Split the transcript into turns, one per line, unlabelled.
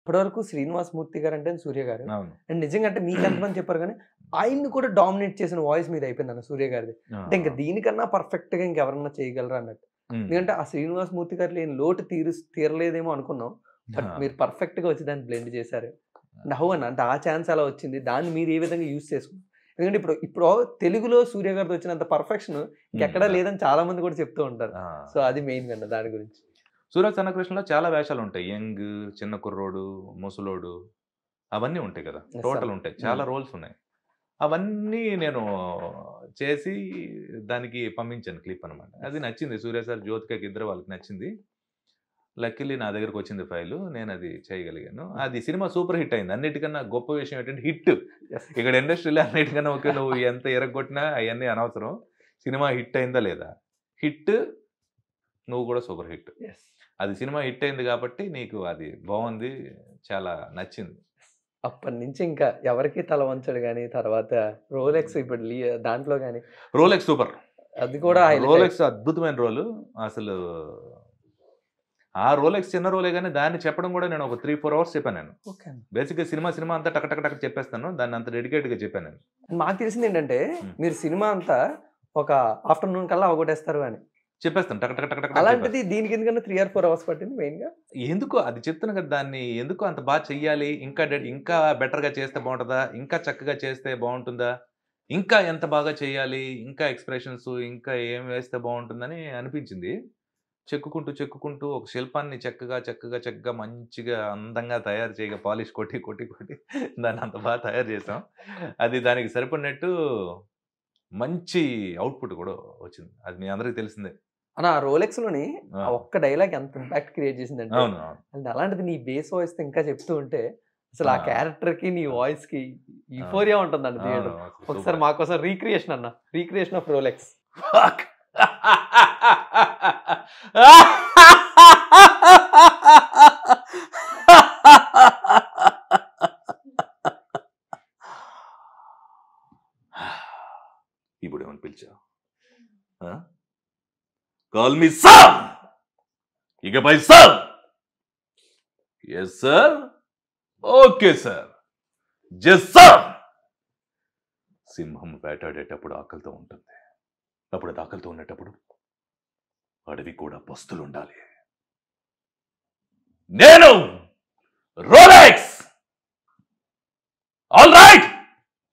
ఇప్పటివరకు శ్రీనివాస్ మూర్తి గారు అంటే సూర్య గారు అండ్ నిజంగా అంటే మీకు ఎంతమంది చెప్పారు కానీ ఆయన్ని కూడా డామినేట్ చేసిన వాయిస్ మీద అయిపోయింది అన్న సూర్య గారిది అంటే ఇంకా దీనికన్నా పర్ఫెక్ట్ గా ఇంకెవరన్నా చేయగలరా అన్నట్టు ఎందుకంటే ఆ శ్రీనివాస్ మూర్తి గారు లేని లోటు తీరు తీరలేదేమో అనుకున్నాం బట్ మీరు పర్ఫెక్ట్ గా వచ్చి దాన్ని బ్లెండ్ చేశారు అండ్ హౌ అన్న అంటే ఆ ఛాన్స్ అలా వచ్చింది దాన్ని మీరు ఏ విధంగా యూస్ చేసుకున్నారు ఎందుకంటే ఇప్పుడు ఇప్పుడు తెలుగులో సూర్య గారితో వచ్చినంత పర్ఫెక్షన్ ఎక్కడా లేదని చాలా మంది కూడా చెప్తూ ఉంటారు సో అది మెయిన్ కన్నా దాని గురించి
సూర్య సన్నకృష్ణలో చాలా వేషాలు ఉంటాయి యంగ్ చిన్న కుర్రోడు ముసలోడు అవన్నీ ఉంటాయి కదా టోటల్ ఉంటాయి చాలా రోల్స్ ఉన్నాయి అవన్నీ నేను చేసి దానికి పంపించాను క్లిప్ అనమాట అది నచ్చింది సూర్య సార్ జ్యోతికకి ఇద్దరు వాళ్ళకి నచ్చింది లక్కీలీ నా దగ్గరకు వచ్చింది ఫైలు నేను అది చేయగలిగాను అది సినిమా సూపర్ హిట్ అయింది అన్నిటికన్నా గొప్ప విషయం ఏంటంటే హిట్ ఇక్కడ ఇండస్ట్రీలో అన్నిటికన్నా ఓకే నువ్వు ఎంత ఎరగొట్టినా అవన్నీ అనవసరం సినిమా హిట్ అయిందా లేదా హిట్ నువ్వు కూడా సూపర్ హిట్ అది సినిమా హిట్ అయింది కాబట్టి నీకు అది బాగుంది చాలా నచ్చింది
అప్పటి నుంచి ఇంకా ఎవరికి తల వంచడు కానీ తర్వాత రోలెక్స్ ఇప్పుడు దాంట్లో కానీ
రోలెక్స్ సూపర్ అది కూడా రోలెక్స్ అద్భుతమైన రోలు అసలు ఆ రోలెక్స్ చిన్న రోలే కానీ దాన్ని చెప్పడం కూడా నేను ఒక త్రీ ఫోర్ అవర్స్ చెప్పాను నేను బేసిక్గా సినిమా సినిమా అంతా టక టక టక్ చెప్పేస్తాను దాన్ని అంత డెడికేట్గా చెప్పాను
నేను మాకు తెలిసింది ఏంటంటే మీరు సినిమా అంతా ఒక ఆఫ్టర్నూన్ కల్లా అవగొట్టేస్తారు అని
చెప్పేస్తాం అలాంటిది
దీనికి ఎందుకన్నా త్రీ ఆర్ ఫోర్ అవర్స్ పట్టింది మెయిన్గా
ఎందుకు అది చెప్తున్నా కదా దాన్ని ఎందుకు అంత బాగా చెయ్యాలి ఇంకా ఇంకా బెటర్గా చేస్తే బాగుంటుందా ఇంకా చక్కగా చేస్తే బాగుంటుందా ఇంకా ఎంత బాగా చేయాలి ఇంకా ఎక్స్ప్రెషన్స్ ఇంకా ఏం వేస్తే బాగుంటుందని అనిపించింది చెక్కుకుంటూ చెక్కుకుంటూ ఒక శిల్పాన్ని చక్కగా చక్కగా చక్కగా మంచిగా అందంగా తయారు చేయగా పాలిష్ కొట్టి కొట్టి కొట్టి దాన్ని అంత బాగా తయారు చేసాం అది దానికి సరిపడినట్టు మంచి అవుట్పుట్ కూడా వచ్చింది అది మీ అందరికీ తెలిసిందే అని ఆ రోలెక్స్ లోని ఒక్క డైలాగ్ ఎంత ఇంపాక్ట్ క్రియేట్ చేసిందంటే అండ్ అలాంటిది నీ బేస్ వాయిస్ ఇంకా
చెప్తూ ఉంటే అసలు ఆ క్యారెక్టర్ కి నీ వాయిస్ కి ఈఫోరియా ఉంటుందండి థియేటర్ ఒకసారి మాకోసం రీక్రియేషన్ అన్న రీక్రియేషన్ ఆఫ్ రోలెక్స్
ఇప్పుడు ఏమని పిలిచావు కాల్ మీ సార్ ఇకపై sir yes sir okay sir yes sir సింహం వేటాడేటప్పుడు ఆకలితో ఉంటుంది అప్పుడు అది ఆకలితో ఉండేటప్పుడు అడవి కూడా పస్తులు ఉండాలి నేను రోలెక్స్ ఆల్ రైట్